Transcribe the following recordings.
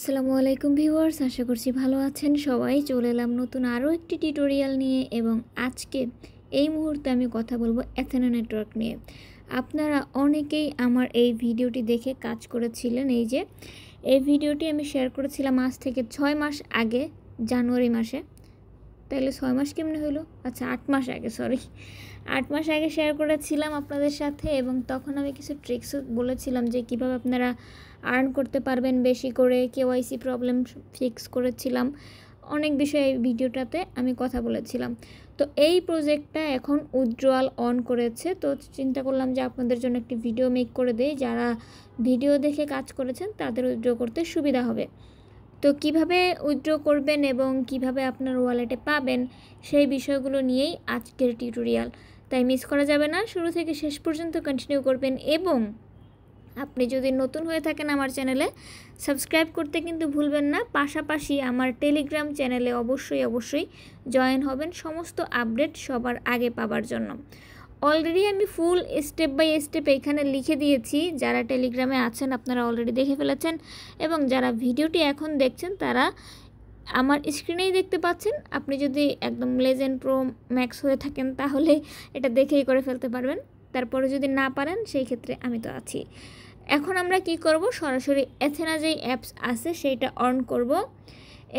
আসসালামু আলাইকুম ভিউয়ার্স আশা করছি ভালো আছেন সবাই চলে এলাম নতুন আরও একটি টিউটোরিয়াল নিয়ে এবং আজকে এই মুহূর্তে আমি কথা বলবো অ্যাথেনা নেটওয়ার্ক নিয়ে আপনারা অনেকেই আমার এই ভিডিওটি দেখে কাজ করেছিলেন এই যে এই ভিডিওটি আমি শেয়ার করেছিলাম আজ থেকে ছয় মাস আগে জানুয়ারি মাসে তাহলে ছয় মাস কেমনি হলো আচ্ছা আট মাস আগে সরি আট মাস আগে শেয়ার করেছিলাম আপনাদের সাথে এবং তখন আমি কিছু ট্রিক্স বলেছিলাম যে কিভাবে আপনারা আর্ন করতে পারবেন বেশি করে কেওয়াইসি প্রবলেম ফিক্স করেছিলাম অনেক বিষয়ে ভিডিওটাতে আমি কথা বলেছিলাম তো এই প্রজেক্টটা এখন উজ্জ্বল অন করেছে তো চিন্তা করলাম যে আপনাদের জন্য একটি ভিডিও মেক করে দেই যারা ভিডিও দেখে কাজ করেছেন তাদের উইথড্র করতে সুবিধা হবে তো কিভাবে উইথড্র করবেন এবং কিভাবে আপনার ওয়ালেটে পাবেন সেই বিষয়গুলো নিয়েই আজকের টিউটোরিয়াল তাই মিস করা যাবে না শুরু থেকে শেষ পর্যন্ত কন্টিনিউ করবেন এবং আপনি যদি নতুন হয়ে থাকেন আমার চ্যানেলে সাবস্ক্রাইব করতে কিন্তু ভুলবেন না পাশাপাশি আমার টেলিগ্রাম চ্যানেলে অবশ্যই অবশ্যই জয়েন হবেন সমস্ত আপডেট সবার আগে পাবার জন্য অলরেডি আমি ফুল স্টেপ বাই স্টেপ এখানে লিখে দিয়েছি যারা টেলিগ্রামে আছেন আপনারা অলরেডি দেখে ফেলেছেন এবং যারা ভিডিওটি এখন দেখছেন তারা আমার স্ক্রিনেই দেখতে পাচ্ছেন আপনি যদি একদম লেজেন্ড প্রো ম্যাক্স হয়ে থাকেন তাহলে এটা দেখেই করে ফেলতে পারবেন তারপরে যদি না পারেন সেই ক্ষেত্রে আমি তো আছি এখন আমরা কি করব সরাসরি এথেনা যেই অ্যাপস আছে সেইটা অন করব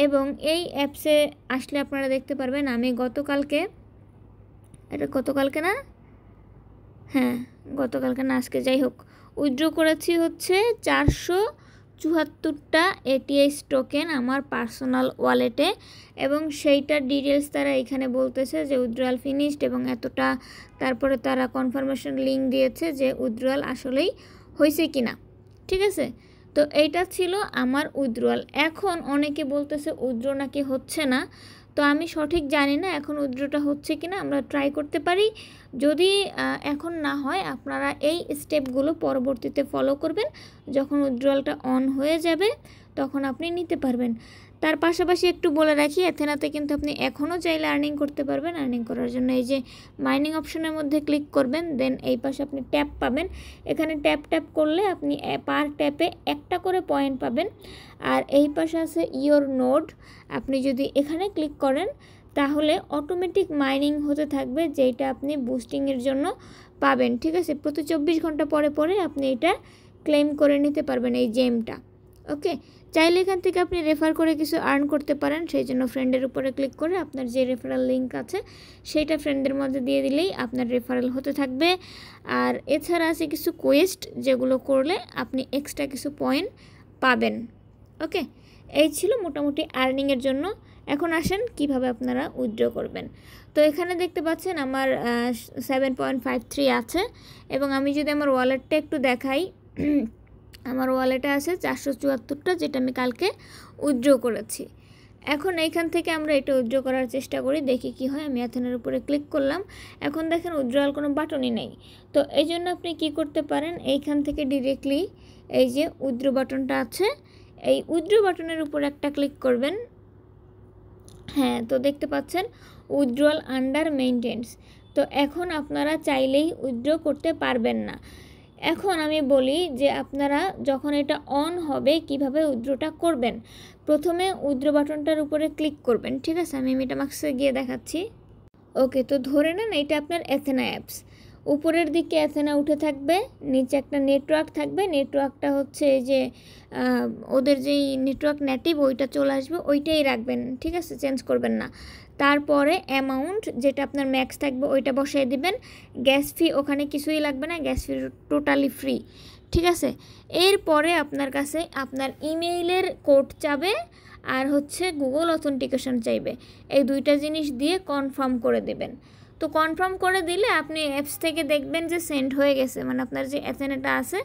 এবং এই অ্যাপসে আসলে আপনারা দেখতে পারবেন আমি গতকালকে এটা গতকালকে না হ্যাঁ গতকালকে না আজকে যাই হোক উইথড্র করেছি হচ্ছে চারশো চুয়াত্তরটা এটিএস টোকেন আমার পার্সোনাল ওয়ালেটে এবং সেইটার ডিটেলস তারা এখানে বলতেছে যে উইথড্রয়াল ফিনিশড এবং এতটা তারপরে তারা কনফার্মেশন লিঙ্ক দিয়েছে যে উদ্রাল আসলেই হয়েছে কি না ঠিক আছে তো এইটা ছিল আমার উদ্রাল এখন অনেকে বলতেছে উদ্র নাকি হচ্ছে না তো আমি সঠিক জানি না এখন উদ্রটা হচ্ছে কি না আমরা ট্রাই করতে পারি যদি এখন না হয় আপনারা এই স্টেপগুলো পরবর্তীতে ফলো করবেন যখন উদ্রলটা অন হয়ে যাবে তখন আপনি নিতে পারবেন তার পাশাপাশি একটু বলে রাখি এথেনাতে কিন্তু আপনি এখনও চাইলে আর্নিং করতে পারবেন আর্নিং করার জন্য এই যে মাইনিং অপশনের মধ্যে ক্লিক করবেন দেন এই পাশে আপনি ট্যাপ পাবেন এখানে ট্যাপ ট্যাপ করলে আপনি পার ট্যাপে একটা করে পয়েন্ট পাবেন আর এই পাশে আছে ইয়োর নোড আপনি যদি এখানে ক্লিক করেন তাহলে অটোমেটিক মাইনিং হতে থাকবে যেটা আপনি বুস্টিংয়ের জন্য পাবেন ঠিক আছে প্রতি চব্বিশ ঘন্টা পরে পরে আপনি এটা ক্লেম করে নিতে পারবেন এই জেমটা ওকে চাইলে এখান থেকে আপনি রেফার করে কিছু আর্ন করতে পারেন সেই জন্য ফ্রেন্ডের উপরে ক্লিক করে আপনার যে রেফারেল লিঙ্ক আছে সেইটা ফ্রেন্ডের মধ্যে দিয়ে দিলেই আপনার রেফারেল হতে থাকবে আর এছাড়া আছে কিছু কোয়েস্ট যেগুলো করলে আপনি এক্সট্রা কিছু পয়েন্ট পাবেন ওকে এই ছিল মোটামুটি আর্নিংয়ের জন্য এখন আসেন কিভাবে আপনারা উইথড্র করবেন তো এখানে দেখতে পাচ্ছেন আমার সেভেন পয়েন্ট ফাইভ থ্রি আছে এবং আমি যদি আমার ওয়ালেটটা একটু দেখাই আমার ওয়ালেটে আছে চারশো চুয়াত্তরটা যেটা আমি কালকে উজ্জ্ব করেছি এখন এইখান থেকে আমরা এটা উইড্রো করার চেষ্টা করি দেখি কি হয় আমি অ্যাথেনের উপরে ক্লিক করলাম এখন দেখেন উজ্জ্বল কোনো বাটনই নেই তো এই জন্য আপনি কি করতে পারেন এইখান থেকে ডিরেক্টলি এই যে উইড্রো বাটনটা আছে এই উইড্রো বাটনের উপর একটা ক্লিক করবেন হ্যাঁ তো দেখতে পাচ্ছেন উজ্জ্বল আন্ডার মেইনটেন্স তো এখন আপনারা চাইলেই উজ্জ্ব করতে পারবেন না এখন আমি বলি যে আপনারা যখন এটা অন হবে কিভাবে উদ্রটা করবেন প্রথমে উদ্র বাটনটার উপরে ক্লিক করবেন ঠিক আছে আমি মিটামাক্সে গিয়ে দেখাচ্ছি ওকে তো ধরে নেন এটা আপনার এথেনা অ্যাপস উপরের দিকে অ্যাথেনা উঠে থাকবে নিচে একটা নেটওয়ার্ক থাকবে নেটওয়ার্কটা হচ্ছে যে ওদের যেই নেটওয়ার্ক নেটিভ ওইটা চলে আসবে ওইটাই রাখবেন ঠিক আছে চেঞ্জ করবেন না তারপরে অ্যামাউন্ট যেটা আপনার ম্যাক্স থাকবে ওইটা বসিয়ে দিবেন গ্যাস ফি ওখানে কিছুই লাগবে না গ্যাস ফি টোটালি ফ্রি ঠিক আছে এরপরে আপনার কাছে আপনার ইমেইলের কোড চাবে আর হচ্ছে গুগল অথেন্টিকেশন চাইবে এই দুইটা জিনিস দিয়ে কনফার্ম করে দেবেন তো কনফার্ম করে দিলে আপনি অ্যাপস থেকে দেখবেন যে সেন্ড হয়ে গেছে মানে আপনার যে এটা আছে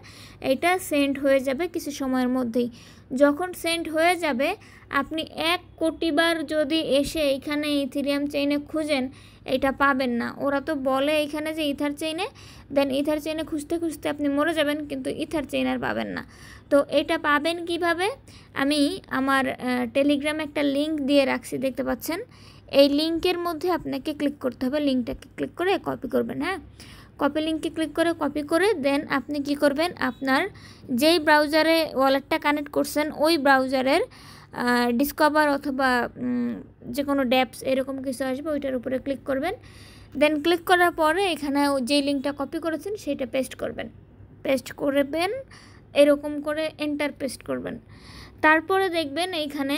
এটা সেন্ড হয়ে যাবে কিছু সময়ের মধ্যেই যখন সেন্ড হয়ে যাবে আপনি এক কোটিবার যদি এসে এখানে ইথিরিয়াম চেইনে খুঁজেন এটা পাবেন না ওরা তো বলে এখানে যে ইথার চেইনে দেন ইথার চেইনে খুঁজতে খুঁজতে আপনি মরে যাবেন কিন্তু ইথার চেইন আর পাবেন না তো এটা পাবেন কিভাবে আমি আমার টেলিগ্রামে একটা লিঙ্ক দিয়ে রাখছি দেখতে পাচ্ছেন এই লিঙ্কের মধ্যে আপনাকে ক্লিক করতে হবে লিঙ্কটাকে ক্লিক করে কপি করবেন হ্যাঁ কপি লিঙ্কে ক্লিক করে কপি করে দেন আপনি কি করবেন আপনার যেই ব্রাউজারে ওয়ালেটটা কানেক্ট করছেন ওই ব্রাউজারের ডিসকভার অথবা যে কোনো ড্যাপস এরকম কিছু আসবে ওইটার উপরে ক্লিক করবেন দেন ক্লিক করার পরে এখানে যেই লিঙ্কটা কপি করেছেন সেটা পেস্ট করবেন পেস্ট করবেন এরকম করে এন্টার পেস্ট করবেন তারপরে দেখবেন এইখানে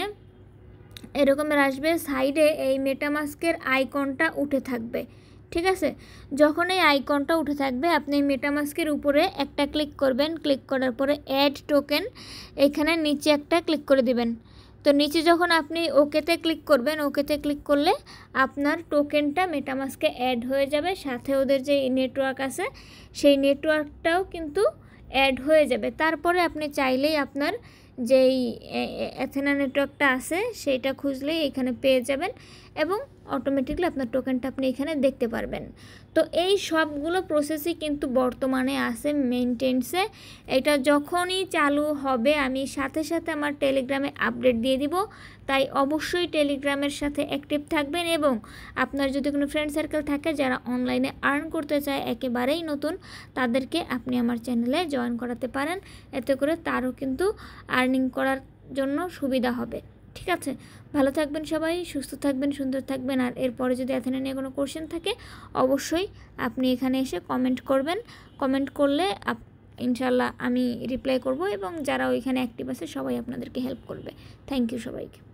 এরকমের আসবে সাইডে এই মেটামাস্কের আইকনটা উঠে থাকবে ঠিক আছে যখন এই আইকনটা উঠে থাকবে আপনি মেটামাস্কের উপরে একটা ক্লিক করবেন ক্লিক করার পরে অ্যাড টোকেন এখানে নিচে একটা ক্লিক করে দিবেন তো নিচে যখন আপনি ওকেতে ক্লিক করবেন ওকেতে ক্লিক করলে আপনার টোকেনটা মেটামাস্কে অ্যাড হয়ে যাবে সাথে ওদের যে নেটওয়ার্ক আছে সেই নেটওয়ার্কটাও কিন্তু অ্যাড হয়ে যাবে তারপরে আপনি চাইলেই আপনার যেই অ্যাথেনা নেটওয়ার্কটা আছে সেইটা খুঁজলেই এখানে পেয়ে যাবেন এবং অটোমেটিকলি আপনার টোকেনটা আপনি এখানে দেখতে পারবেন তো এই সবগুলো প্রসেসই কিন্তু বর্তমানে আছে মেনটেন্সে এটা যখনই চালু হবে আমি সাথে সাথে আমার টেলিগ্রামে আপডেট দিয়ে দিব তাই অবশ্যই টেলিগ্রামের সাথে অ্যাক্টিভ থাকবেন এবং আপনার যদি কোনো ফ্রেন্ড সার্কেল থাকে যারা অনলাইনে আর্ন করতে চায় একেবারেই নতুন তাদেরকে আপনি আমার চ্যানেলে জয়েন করাতে পারেন এতে করে তারও কিন্তু আর্নিং করার জন্য সুবিধা হবে ঠিক আছে ভালো থাকবেন সবাই সুস্থ থাকবেন সুন্দর থাকবেন আর এরপরে যদি এখানে নিয়ে কোনো কোশ্চেন থাকে অবশ্যই আপনি এখানে এসে কমেন্ট করবেন কমেন্ট করলে ইনশাল্লাহ আমি রিপ্লাই করব এবং যারা ওইখানে অ্যাক্টিভ আছে সবাই আপনাদেরকে হেল্প করবে থ্যাংক ইউ সবাইকে